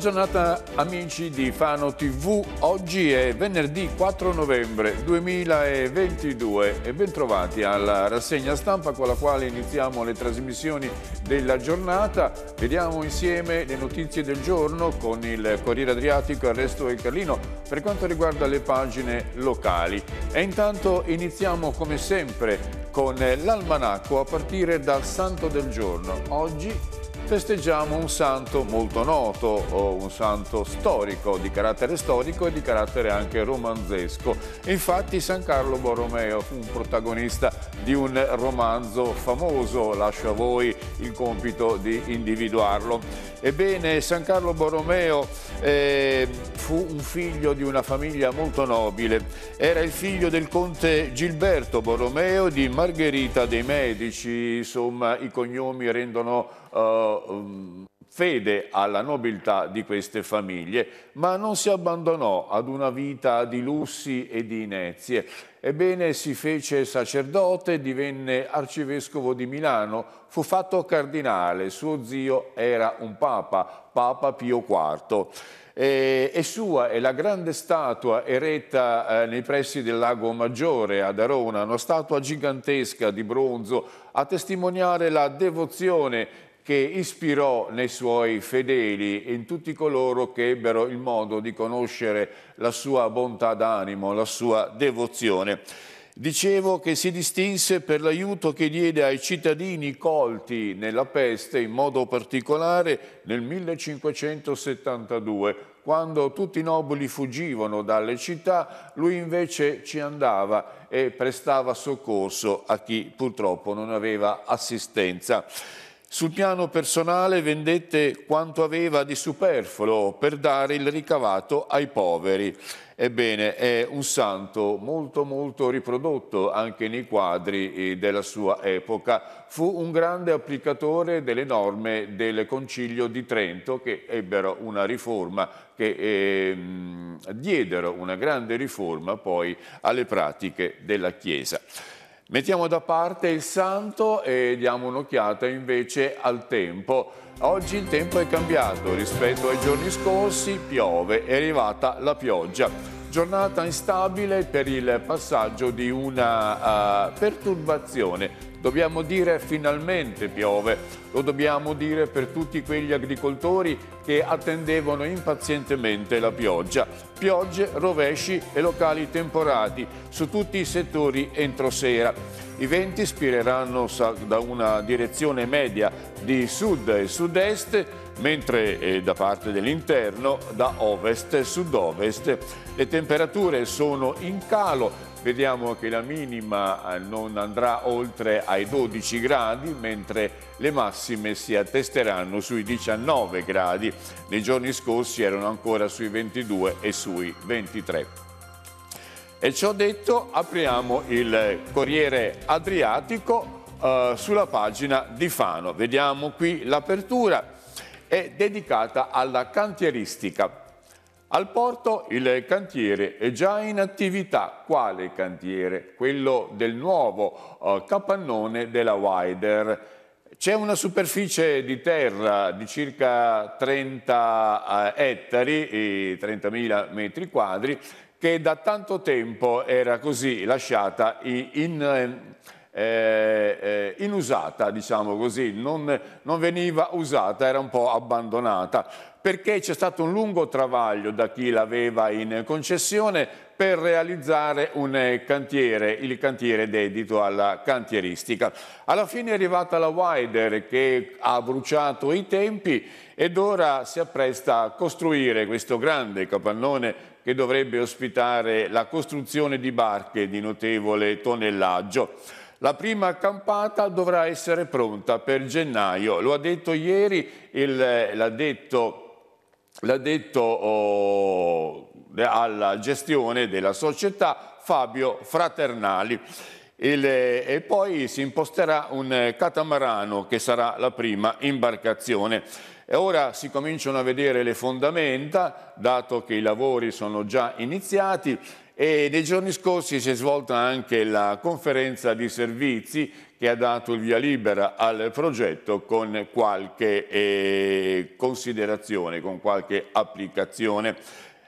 Buona giornata amici di Fano TV, oggi è venerdì 4 novembre 2022 e bentrovati alla rassegna stampa con la quale iniziamo le trasmissioni della giornata. Vediamo insieme le notizie del giorno con il Corriere Adriatico e il resto Carlino per quanto riguarda le pagine locali. E intanto iniziamo come sempre con l'almanacco a partire dal santo del giorno. Oggi festeggiamo un santo molto noto, un santo storico, di carattere storico e di carattere anche romanzesco. Infatti San Carlo Borromeo fu un protagonista di un romanzo famoso, lascio a voi il compito di individuarlo. Ebbene, San Carlo Borromeo eh, fu un figlio di una famiglia molto nobile. Era il figlio del conte Gilberto Borromeo e di Margherita dei Medici. Insomma, i cognomi rendono... Uh, fede alla nobiltà di queste famiglie, ma non si abbandonò ad una vita di lussi e di inezie. Ebbene si fece sacerdote, divenne arcivescovo di Milano, fu fatto cardinale, suo zio era un papa, Papa Pio IV. E, sua è la grande statua eretta eh, nei pressi del Lago Maggiore ad Arona, una statua gigantesca di bronzo a testimoniare la devozione che ispirò nei suoi fedeli e in tutti coloro che ebbero il modo di conoscere la sua bontà d'animo, la sua devozione. Dicevo che si distinse per l'aiuto che diede ai cittadini colti nella peste, in modo particolare nel 1572, quando tutti i nobili fuggivano dalle città, lui invece ci andava e prestava soccorso a chi purtroppo non aveva assistenza. Sul piano personale vendette quanto aveva di superfluo per dare il ricavato ai poveri. Ebbene, è un santo molto molto riprodotto anche nei quadri eh, della sua epoca. Fu un grande applicatore delle norme del Concilio di Trento che ebbero una riforma, che eh, diedero una grande riforma poi alle pratiche della Chiesa. Mettiamo da parte il santo e diamo un'occhiata invece al tempo. Oggi il tempo è cambiato rispetto ai giorni scorsi, piove, è arrivata la pioggia. Giornata instabile per il passaggio di una uh, perturbazione Dobbiamo dire finalmente piove, lo dobbiamo dire per tutti quegli agricoltori che attendevano impazientemente la pioggia. Piogge, rovesci e locali temporali su tutti i settori entro sera. I venti spireranno da una direzione media di sud e sud-est mentre eh, da parte dell'interno da ovest e sud-ovest le temperature sono in calo vediamo che la minima eh, non andrà oltre ai 12 gradi, mentre le massime si attesteranno sui 19 gradi. Nei giorni scorsi erano ancora sui 22 e sui 23. E ciò detto, apriamo il Corriere Adriatico eh, sulla pagina di Fano. Vediamo qui l'apertura, è dedicata alla cantieristica. Al porto il cantiere è già in attività. Quale cantiere? Quello del nuovo eh, capannone della Wider. C'è una superficie di terra di circa 30 eh, ettari e 30.000 metri quadri che da tanto tempo era così lasciata in, in eh, eh, inusata, diciamo così, non, non veniva usata, era un po' abbandonata perché c'è stato un lungo travaglio da chi l'aveva in concessione per realizzare un cantiere, il cantiere dedito alla cantieristica. Alla fine è arrivata la Wider che ha bruciato i tempi ed ora si appresta a costruire questo grande capannone che dovrebbe ospitare la costruzione di barche di notevole tonnellaggio. La prima campata dovrà essere pronta per gennaio, lo ha detto ieri l'addetto l'ha detto oh, alla gestione della società Fabio Fraternali. Il, eh, e poi si imposterà un catamarano che sarà la prima imbarcazione. E ora si cominciano a vedere le fondamenta, dato che i lavori sono già iniziati e nei giorni scorsi si è svolta anche la conferenza di servizi che ha dato il via libera al progetto con qualche eh, considerazione, con qualche applicazione.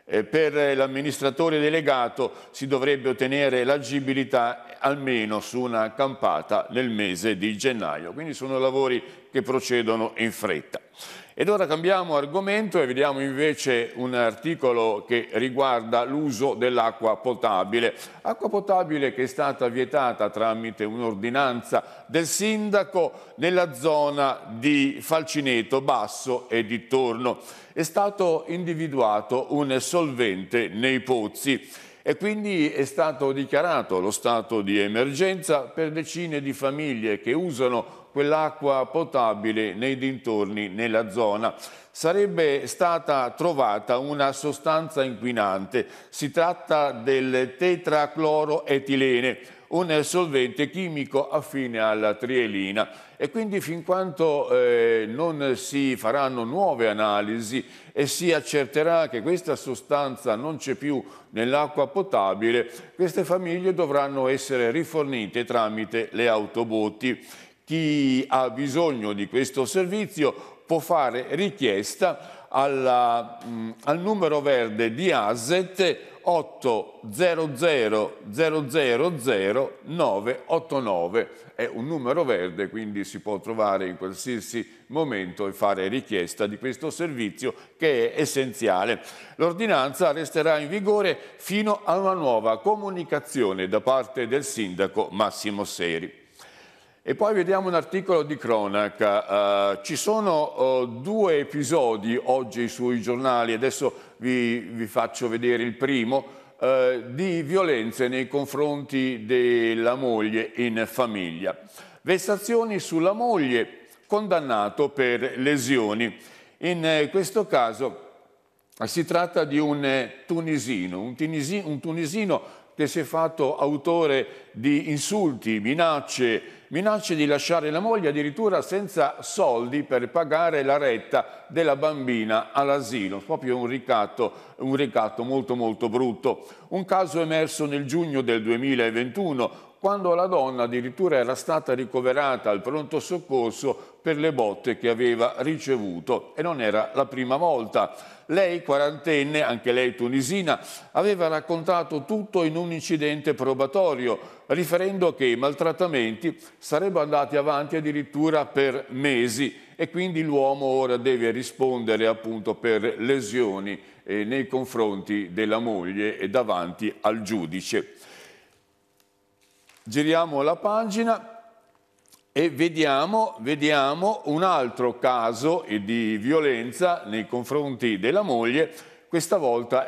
Eh, per l'amministratore delegato si dovrebbe ottenere l'agibilità almeno su una campata nel mese di gennaio, quindi sono lavori che procedono in fretta. Ed ora cambiamo argomento e vediamo invece un articolo che riguarda l'uso dell'acqua potabile. Acqua potabile che è stata vietata tramite un'ordinanza del sindaco nella zona di Falcineto, Basso e di Torno. È stato individuato un solvente nei pozzi e quindi è stato dichiarato lo stato di emergenza per decine di famiglie che usano quell'acqua potabile nei dintorni, nella zona. Sarebbe stata trovata una sostanza inquinante, si tratta del tetracloroetilene, un solvente chimico affine alla trielina e quindi fin quanto eh, non si faranno nuove analisi e si accerterà che questa sostanza non c'è più nell'acqua potabile, queste famiglie dovranno essere rifornite tramite le autobotti. Chi ha bisogno di questo servizio può fare richiesta alla, mh, mm, al numero verde di ASET 800 000 989. È un numero verde, quindi si può trovare in qualsiasi momento e fare richiesta di questo servizio che è essenziale. L'ordinanza resterà in vigore fino a una nuova comunicazione da parte del sindaco Massimo Seri. E poi vediamo un articolo di cronaca. Uh, ci sono uh, due episodi oggi sui giornali, adesso vi, vi faccio vedere il primo, uh, di violenze nei confronti della moglie in famiglia. Vessazioni sulla moglie, condannato per lesioni. In questo caso si tratta di un tunisino, un tunisino, un tunisino che si è fatto autore di insulti, minacce, minacce di lasciare la moglie addirittura senza soldi per pagare la retta della bambina all'asilo, proprio un ricatto, un ricatto molto molto brutto. Un caso emerso nel giugno del 2021, quando la donna addirittura era stata ricoverata al pronto soccorso per le botte che aveva ricevuto e non era la prima volta. Lei, quarantenne, anche lei tunisina, aveva raccontato tutto in un incidente probatorio, riferendo che i maltrattamenti sarebbero andati avanti addirittura per mesi e quindi l'uomo ora deve rispondere appunto per lesioni eh, nei confronti della moglie e davanti al giudice. Giriamo la pagina e vediamo, vediamo un altro caso di violenza nei confronti della moglie, questa volta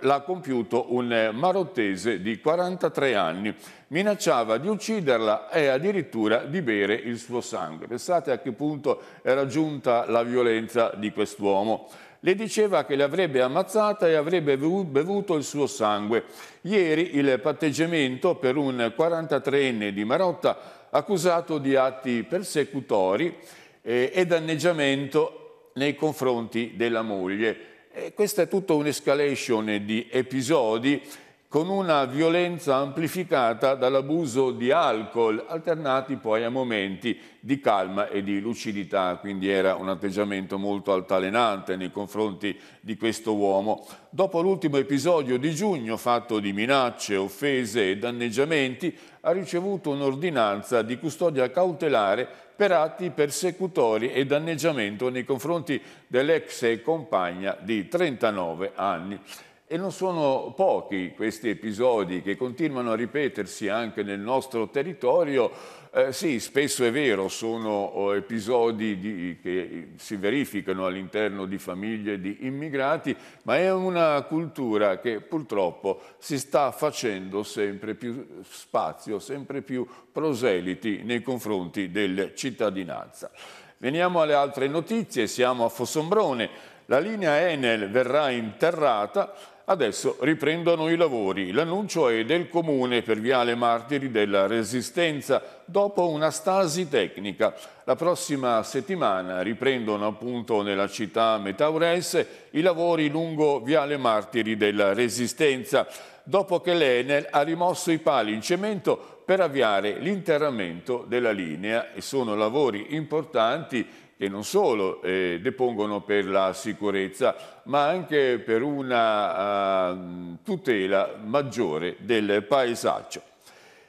l'ha compiuto un marottese di 43 anni, minacciava di ucciderla e addirittura di bere il suo sangue. Pensate a che punto era giunta la violenza di quest'uomo. Le diceva che l'avrebbe ammazzata e avrebbe bevuto il suo sangue. Ieri il patteggiamento per un 43enne di Marotta accusato di atti persecutori eh, e danneggiamento nei confronti della moglie. E questa è tutta un'escalation di episodi con una violenza amplificata dall'abuso di alcol, alternati poi a momenti di calma e di lucidità, quindi era un atteggiamento molto altalenante nei confronti di questo uomo. Dopo l'ultimo episodio di giugno, fatto di minacce, offese e danneggiamenti, ha ricevuto un'ordinanza di custodia cautelare per atti persecutori e danneggiamento nei confronti dell'ex compagna di 39 anni. E non sono pochi questi episodi che continuano a ripetersi anche nel nostro territorio. Eh, sì, spesso è vero, sono oh, episodi di, che si verificano all'interno di famiglie di immigrati, ma è una cultura che purtroppo si sta facendo sempre più spazio, sempre più proseliti nei confronti della cittadinanza. Veniamo alle altre notizie, siamo a Fossombrone. La linea Enel verrà interrata Adesso riprendono i lavori. L'annuncio è del Comune per Viale Martiri della Resistenza dopo una stasi tecnica. La prossima settimana riprendono appunto nella città metaurese i lavori lungo Viale Martiri della Resistenza dopo che l'Enel ha rimosso i pali in cemento per avviare l'interramento della linea e sono lavori importanti che non solo eh, depongono per la sicurezza, ma anche per una uh, tutela maggiore del paesaggio.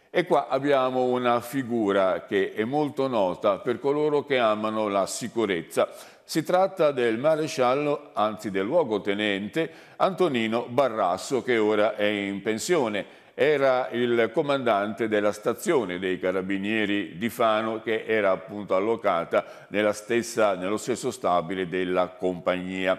E qua abbiamo una figura che è molto nota per coloro che amano la sicurezza. Si tratta del maresciallo, anzi del luogotenente, Antonino Barrasso, che ora è in pensione era il comandante della stazione dei carabinieri di Fano che era appunto allocata stessa, nello stesso stabile della compagnia.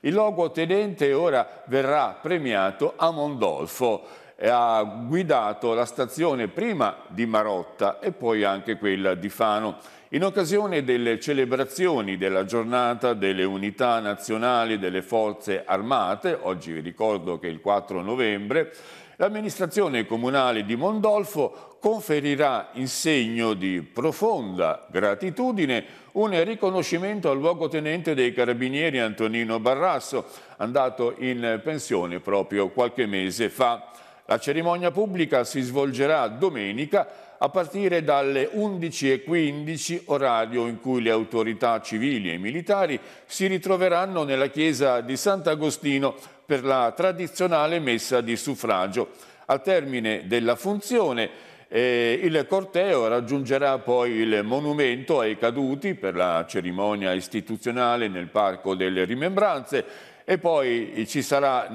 Il luogotenente ora verrà premiato a Mondolfo ha guidato la stazione prima di Marotta e poi anche quella di Fano. In occasione delle celebrazioni della giornata delle unità nazionali delle forze armate, oggi vi ricordo che è il 4 novembre, L'amministrazione comunale di Mondolfo conferirà in segno di profonda gratitudine un riconoscimento al luogotenente dei carabinieri Antonino Barrasso, andato in pensione proprio qualche mese fa. La cerimonia pubblica si svolgerà domenica a partire dalle 11.15 orario in cui le autorità civili e militari si ritroveranno nella chiesa di Sant'Agostino per la tradizionale messa di suffragio. Al termine della funzione eh, il corteo raggiungerà poi il monumento ai caduti per la cerimonia istituzionale nel Parco delle Rimembranze e poi ci sarà,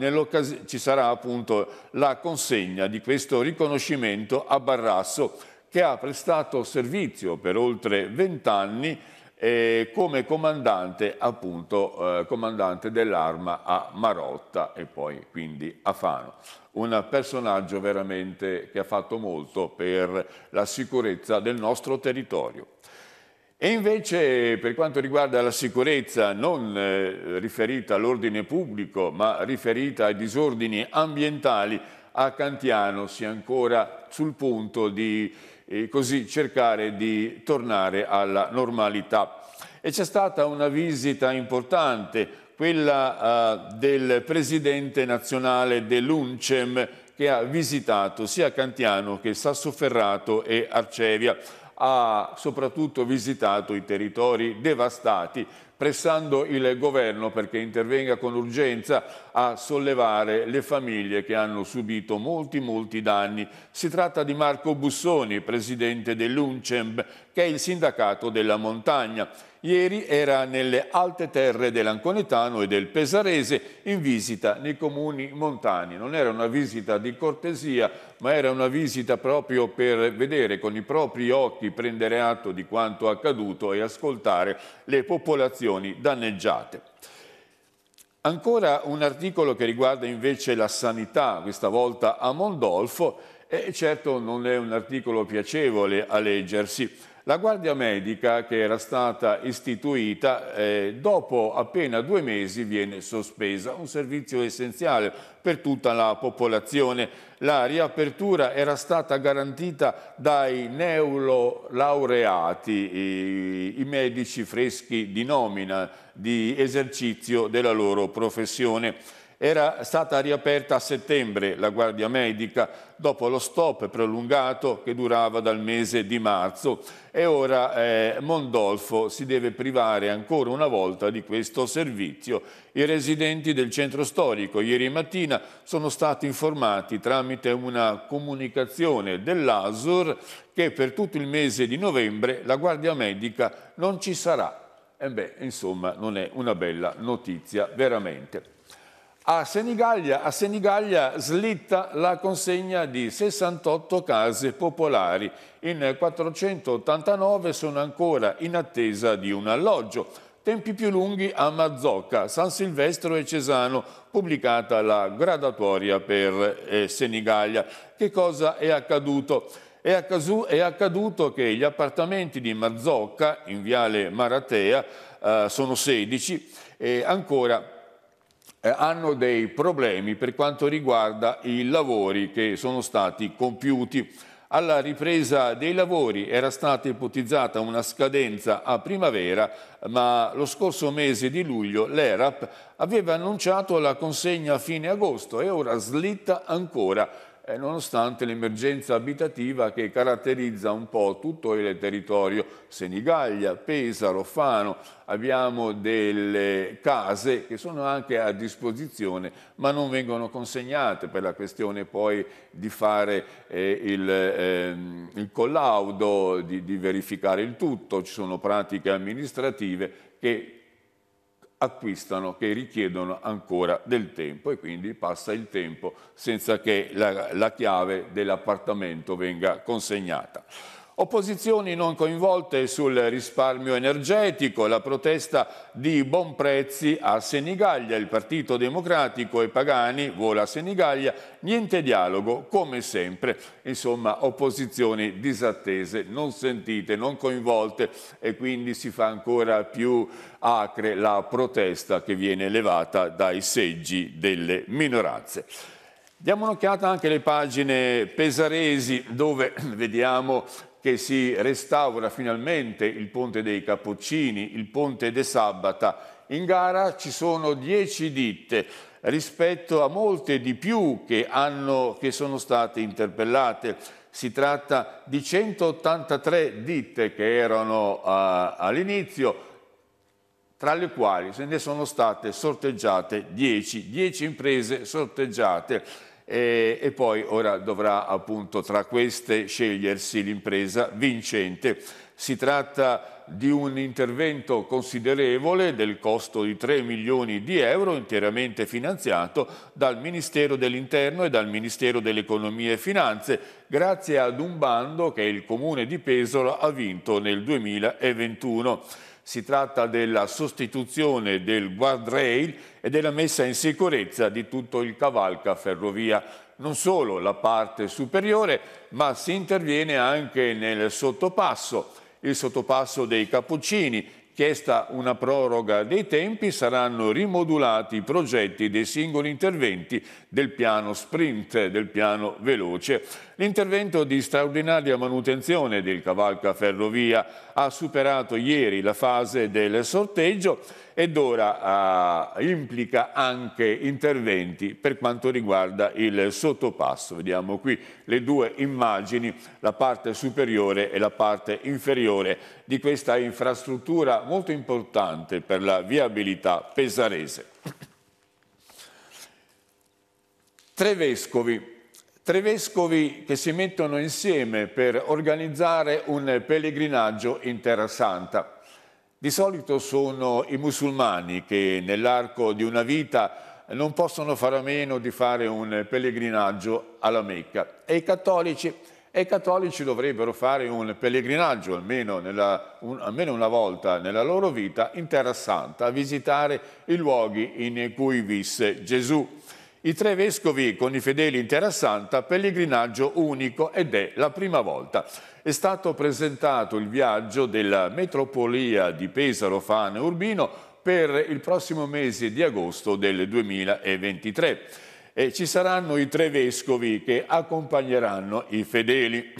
ci sarà appunto la consegna di questo riconoscimento a Barrasso che ha prestato servizio per oltre vent'anni eh, come comandante, appunto, eh, comandante dell'arma a Marotta e poi quindi a Fano. Un personaggio veramente che ha fatto molto per la sicurezza del nostro territorio. E invece per quanto riguarda la sicurezza non eh, riferita all'ordine pubblico ma riferita ai disordini ambientali, a Cantiano si è ancora sul punto di e così cercare di tornare alla normalità. E c'è stata una visita importante, quella eh, del presidente nazionale dell'UNCEM che ha visitato sia Cantiano che Sassoferrato e Arcevia ha soprattutto visitato i territori devastati pressando il governo perché intervenga con urgenza a sollevare le famiglie che hanno subito molti molti danni. Si tratta di Marco Bussoni, presidente dell'UNCEMB, che è il sindacato della montagna. Ieri era nelle alte terre dell'Anconetano e del Pesarese in visita nei comuni montani. Non era una visita di cortesia, ma era una visita proprio per vedere con i propri occhi, prendere atto di quanto accaduto e ascoltare le popolazioni danneggiate. Ancora un articolo che riguarda invece la sanità, questa volta a Mondolfo, e certo non è un articolo piacevole a leggersi. La guardia medica che era stata istituita eh, dopo appena due mesi viene sospesa, un servizio essenziale per tutta la popolazione. La riapertura era stata garantita dai neurolaureati, i, i medici freschi di nomina, di esercizio della loro professione. Era stata riaperta a settembre la guardia medica dopo lo stop prolungato che durava dal mese di marzo e ora eh, Mondolfo si deve privare ancora una volta di questo servizio. I residenti del centro storico ieri mattina sono stati informati tramite una comunicazione dell'ASUR che per tutto il mese di novembre la guardia medica non ci sarà. E beh, insomma, non è una bella notizia veramente. A Senigallia, a Senigallia, slitta la consegna di 68 case popolari. In 489 sono ancora in attesa di un alloggio. Tempi più lunghi a Mazzocca, San Silvestro e Cesano, pubblicata la gradatoria per eh, Senigallia. Che cosa è accaduto? È accaduto che gli appartamenti di Mazzocca, in viale Maratea, eh, sono 16, e ancora eh, hanno dei problemi per quanto riguarda i lavori che sono stati compiuti. Alla ripresa dei lavori era stata ipotizzata una scadenza a primavera, ma lo scorso mese di luglio l'ERAP aveva annunciato la consegna a fine agosto e ora slitta ancora eh, nonostante l'emergenza abitativa che caratterizza un po' tutto il territorio Senigallia, Pesaro, Fano. Abbiamo delle case che sono anche a disposizione ma non vengono consegnate per la questione poi di fare eh, il, ehm, il, collaudo, di, di verificare il tutto. Ci sono pratiche amministrative che acquistano, che richiedono ancora del tempo e quindi passa il tempo senza che la, la chiave dell'appartamento venga consegnata. Opposizioni non coinvolte sul risparmio energetico, la protesta di Bonprezzi a Senigallia, il Partito Democratico e Pagani vola a Senigallia, niente dialogo, come sempre. Insomma, opposizioni disattese, non sentite, non coinvolte e quindi si fa ancora più acre la protesta che viene levata dai seggi delle minoranze. Diamo un'occhiata anche alle pagine pesaresi dove vediamo che si restaura finalmente il ponte dei Cappuccini, il ponte de Sabata. In gara ci sono 10 ditte rispetto a molte di più che, hanno, che sono state interpellate. Si tratta di 183 ditte che erano uh, all'inizio, tra le quali se ne sono state sorteggiate 10, 10 imprese sorteggiate e, e poi ora dovrà appunto tra queste scegliersi l'impresa vincente. Si tratta di un intervento considerevole del costo di 3 milioni di euro interamente finanziato dal Ministero dell'Interno e dal Ministero dell'Economia e Finanze grazie ad un bando che il Comune di Pesola ha vinto nel 2021. Si tratta della sostituzione del guardrail e della messa in sicurezza di tutto il cavalca ferrovia. Non solo la parte superiore, ma si interviene anche nel sottopasso, il sottopasso dei Cappuccini, chiesta una proroga dei tempi, saranno rimodulati i progetti dei singoli interventi del piano sprint, del piano veloce. L'intervento di straordinaria manutenzione del cavalca ferrovia ha superato ieri la fase del sorteggio ed ora eh, implica anche interventi per quanto riguarda il sottopasso. Vediamo qui le due immagini, la parte superiore e la parte inferiore di questa infrastruttura molto importante per la viabilità pesarese. Tre vescovi Tre vescovi che si mettono insieme per organizzare un pellegrinaggio in Terra Santa. Di solito sono i musulmani che nell'arco di una vita non possono fare a meno di fare un pellegrinaggio alla Mecca e i cattolici e i cattolici dovrebbero fare un pellegrinaggio almeno, nella, un, almeno, una volta nella loro vita in Terra Santa a visitare i luoghi in cui visse Gesù. I tre vescovi con i fedeli in Terra Santa, pellegrinaggio unico ed è la prima volta. È stato presentato il viaggio della metropolia di Pesaro, Fane e Urbino per il prossimo mese di agosto del 2023. E ci saranno i tre vescovi che accompagneranno i fedeli.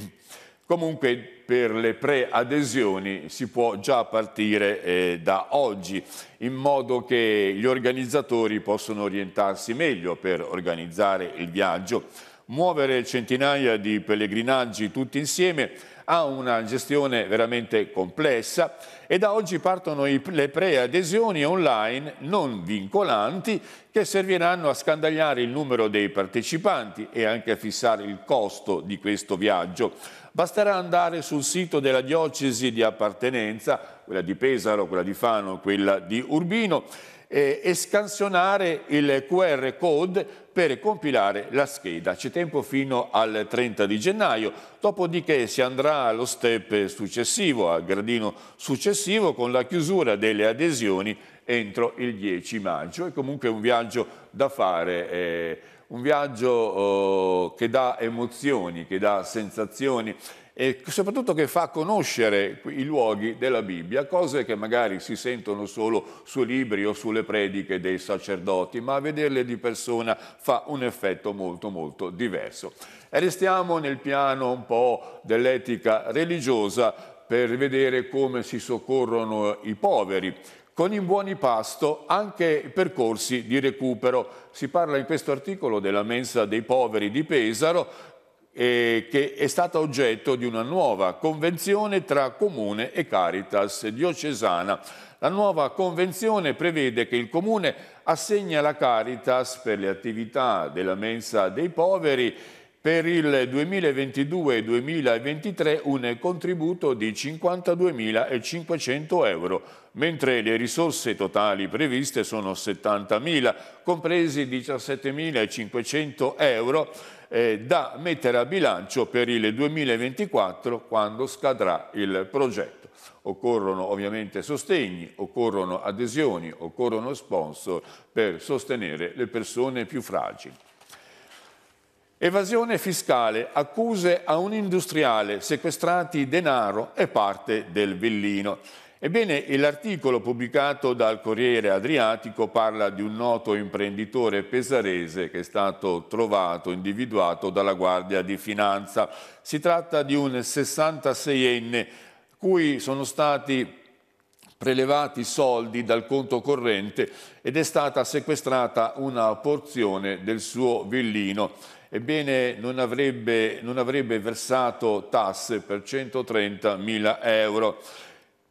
Comunque per le preadesioni si può già partire eh, da oggi in modo che gli organizzatori possano orientarsi meglio per organizzare il viaggio, muovere centinaia di pellegrinaggi tutti insieme ha una gestione veramente complessa e da oggi partono le preadesioni online non vincolanti che serviranno a scandagliare il numero dei partecipanti e anche a fissare il costo di questo viaggio. Basterà andare sul sito della diocesi di appartenenza, quella di Pesaro, quella di Fano, quella di Urbino eh, e scansionare il QR code per compilare la scheda. C'è tempo fino al 30 di gennaio, dopodiché si andrà allo step successivo, al gradino successivo, con la chiusura delle adesioni entro il 10 maggio. È comunque un viaggio da fare. Eh, un viaggio eh, che dà emozioni, che dà sensazioni, e soprattutto che fa conoscere i luoghi della Bibbia, cose che magari si sentono solo su libri o sulle prediche dei sacerdoti, ma vederle di persona fa un effetto molto molto diverso. E restiamo nel piano un po' dell'etica religiosa per vedere come si soccorrono i poveri, con in buoni pasto anche percorsi di recupero. Si parla in questo articolo della mensa dei poveri di Pesaro eh, che è stata oggetto di una nuova convenzione tra Comune e Caritas diocesana. La nuova convenzione prevede che il Comune assegna alla Caritas per le attività della mensa dei poveri per il 2022-2023 un contributo di 52.500 euro, mentre le risorse totali previste sono 70.000, compresi 17.500 euro eh, da mettere a bilancio per il 2024 quando scadrà il progetto. Occorrono ovviamente sostegni, occorrono adesioni, occorrono sponsor per sostenere le persone più fragili. Evasione fiscale, accuse a un industriale, sequestrati denaro e parte del villino. Ebbene, l'articolo pubblicato dal Corriere Adriatico parla di un noto imprenditore pesarese che è stato trovato, individuato dalla Guardia di Finanza. Si tratta di un 66enne cui sono stati prelevati soldi dal conto corrente ed è stata sequestrata una porzione del suo villino. Ebbene, non avrebbe, non avrebbe versato tasse per 130 mila euro.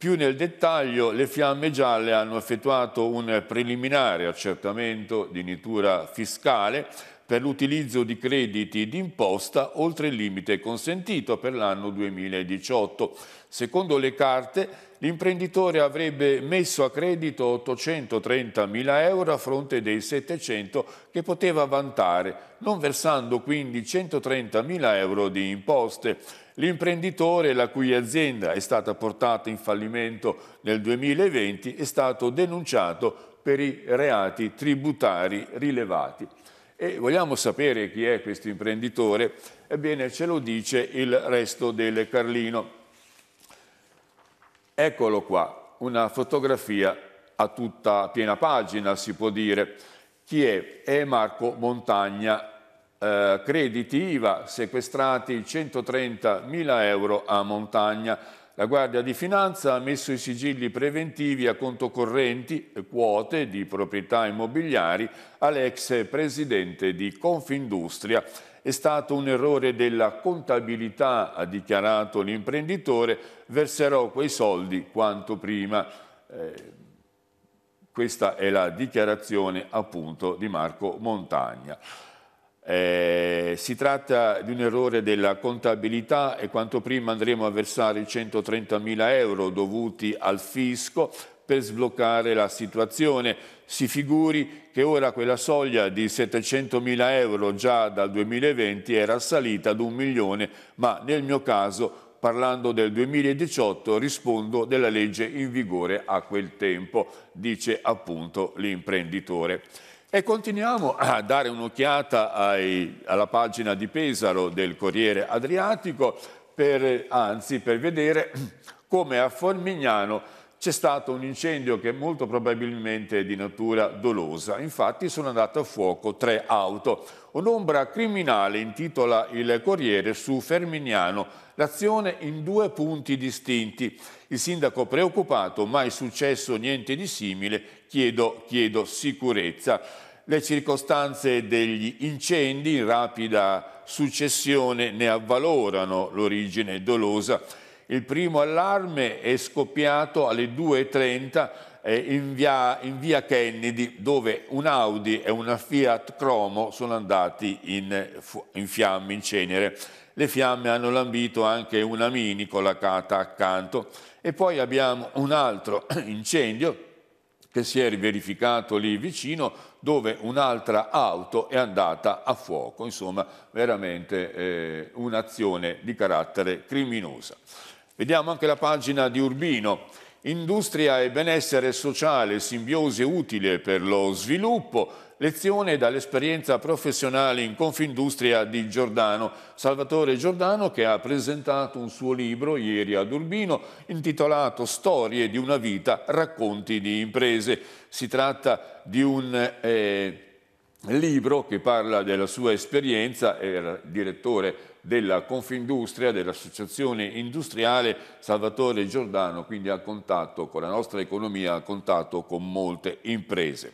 Più nel dettaglio, le fiamme gialle hanno effettuato un preliminare accertamento di natura fiscale per l'utilizzo di crediti d'imposta oltre il limite consentito per l'anno 2018. Secondo le carte, l'imprenditore avrebbe messo a credito 830.000 euro a fronte dei 700 che poteva vantare, non versando quindi 130.000 euro di imposte. L'imprenditore, la cui azienda è stata portata in fallimento nel 2020, è stato denunciato per i reati tributari rilevati. E vogliamo sapere chi è questo imprenditore? Ebbene, ce lo dice il resto del Carlino. Eccolo qua, una fotografia a tutta piena pagina, si può dire. Chi è? È Marco Montagna, eh, crediti IVA sequestrati 130.000 euro a montagna. La Guardia di Finanza ha messo i sigilli preventivi a conto correnti e quote di proprietà immobiliari all'ex presidente di Confindustria. È stato un errore della contabilità, ha dichiarato l'imprenditore, verserò quei soldi quanto prima. Eh, questa è la dichiarazione appunto di Marco Montagna. Eh, si tratta di un errore della contabilità e quanto prima andremo a versare i 130.000 euro dovuti al fisco per sbloccare la situazione. Si figuri che ora quella soglia di 700.000 euro già dal 2020 era salita ad un milione, ma nel mio caso parlando del 2018 rispondo della legge in vigore a quel tempo, dice appunto l'imprenditore. E continuiamo a dare un'occhiata alla pagina di Pesaro del Corriere Adriatico, per, anzi per vedere come a Formignano c'è stato un incendio che molto probabilmente è di natura dolosa. Infatti sono andate a fuoco tre auto. Un'ombra criminale intitola il Corriere su Ferminiano. L'azione in due punti distinti. Il sindaco preoccupato, mai successo niente di simile, chiedo, chiedo sicurezza. Le circostanze degli incendi in rapida successione ne avvalorano l'origine dolosa il primo allarme è scoppiato alle 2.30 eh, in via, in via, Kennedy dove un Audi e una Fiat Cromo sono andati in, in fiamme, in cenere. Le fiamme hanno lambito anche una Mini collocata accanto e poi abbiamo un altro incendio che si è verificato lì vicino dove un'altra auto è andata a fuoco, insomma veramente eh, un'azione di carattere criminosa. Vediamo anche la pagina di Urbino. Industria e benessere sociale, simbiosi utile per lo sviluppo, lezione dall'esperienza professionale in Confindustria di Giordano. Salvatore Giordano che ha presentato un suo libro ieri ad Urbino intitolato Storie di una vita, racconti di imprese. Si tratta di un... Eh, libro che parla della sua esperienza, era direttore della Confindustria, dell'Associazione Industriale Salvatore Giordano, quindi a contatto con la nostra economia, a contatto con molte imprese.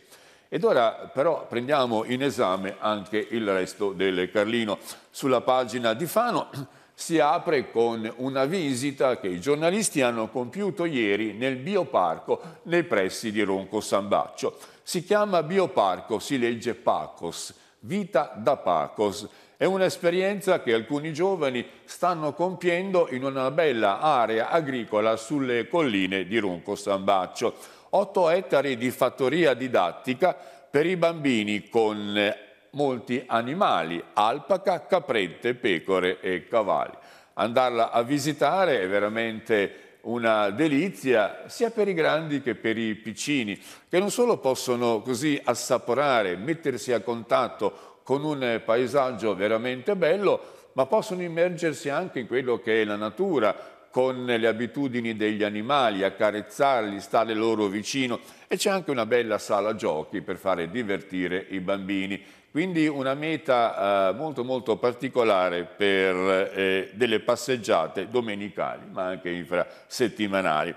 Ed ora però prendiamo in esame anche il resto del Carlino. Sulla pagina di Fano si apre con una visita che i giornalisti hanno compiuto ieri nel bioparco nei pressi di Ronco Sambaccio. Si chiama bioparco, si legge Pacos, vita da Pacos è un'esperienza che alcuni giovani stanno compiendo in una bella area agricola sulle colline di Ronco Sambaccio. 8 ettari di fattoria didattica per i bambini con molti animali, alpaca, caprette, pecore e cavalli. Andarla a visitare è veramente una delizia sia per i grandi che per i piccini, che non solo possono così assaporare, mettersi a contatto con un paesaggio veramente bello, ma possono immergersi anche in quello che è la natura, con le abitudini degli animali, accarezzarli, stare loro vicino e c'è anche una bella sala giochi per fare divertire i bambini. Quindi una meta eh, molto molto particolare per eh, delle passeggiate domenicali ma anche infrasettimanali.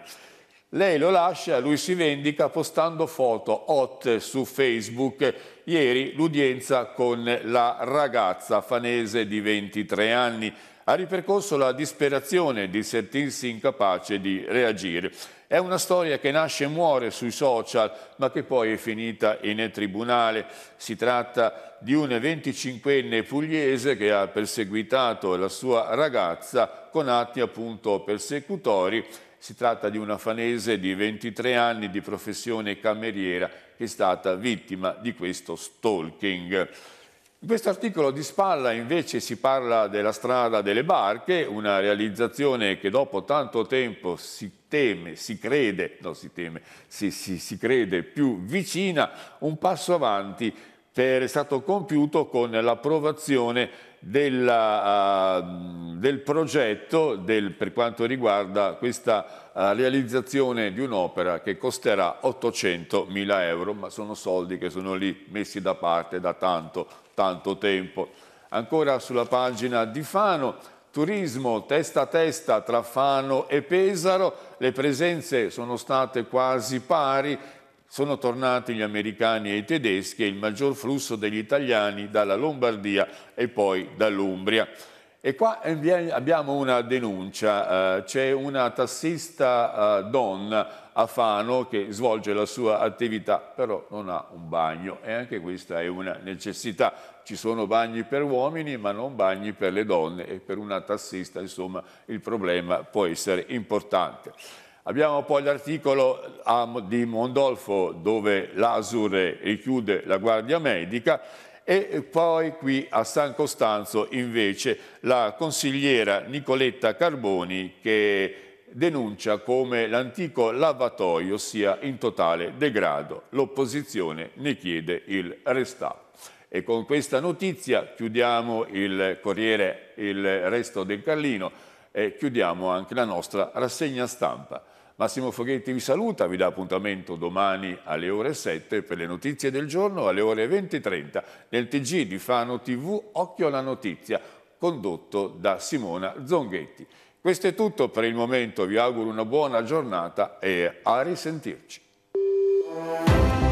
Lei lo lascia, lui si vendica postando foto hot su Facebook. Ieri l'udienza con la ragazza fanese di 23 anni ha ripercorso la disperazione di sentirsi incapace di reagire. È una storia che nasce e muore sui social, ma che poi è finita in tribunale. Si tratta di un 25enne pugliese che ha perseguitato la sua ragazza con atti appunto persecutori si tratta di una fanese di 23 anni di professione cameriera che è stata vittima di questo stalking. In questo articolo di spalla invece si parla della strada delle barche, una realizzazione che dopo tanto tempo si teme, si crede, no si teme, si, si, si crede più vicina, un passo avanti è stato compiuto con l'approvazione del, ah, del progetto del, per quanto riguarda questa ah, realizzazione di un'opera che costerà 800 mila euro, ma sono soldi che sono lì messi da parte da tanto, tanto tempo. Ancora sulla pagina di Fano, turismo testa a testa tra Fano e Pesaro, le presenze sono state quasi pari, sono tornati gli americani e i tedeschi e il maggior flusso degli italiani dalla Lombardia e poi dall'Umbria. E qua abbiamo una denuncia, eh, c'è una tassista eh, donna a Fano che svolge la sua attività, però non ha un bagno e anche questa è una necessità. Ci sono bagni per uomini ma non bagni per le donne e per una tassista insomma il problema può essere importante. Abbiamo poi l'articolo ah, di Mondolfo dove l'Asur richiude la guardia medica e poi qui a San Costanzo invece la consigliera Nicoletta Carboni che denuncia come l'antico lavatoio sia in totale degrado. L'opposizione ne chiede il restauro. E con questa notizia chiudiamo il Corriere, il resto del Carlino e chiudiamo anche la nostra rassegna stampa. Massimo Foghetti vi saluta, vi dà appuntamento domani alle ore 7 per le notizie del giorno alle ore 20.30 nel TG di Fano TV Occhio alla Notizia condotto da Simona Zonghetti. Questo è tutto per il momento, vi auguro una buona giornata e a risentirci.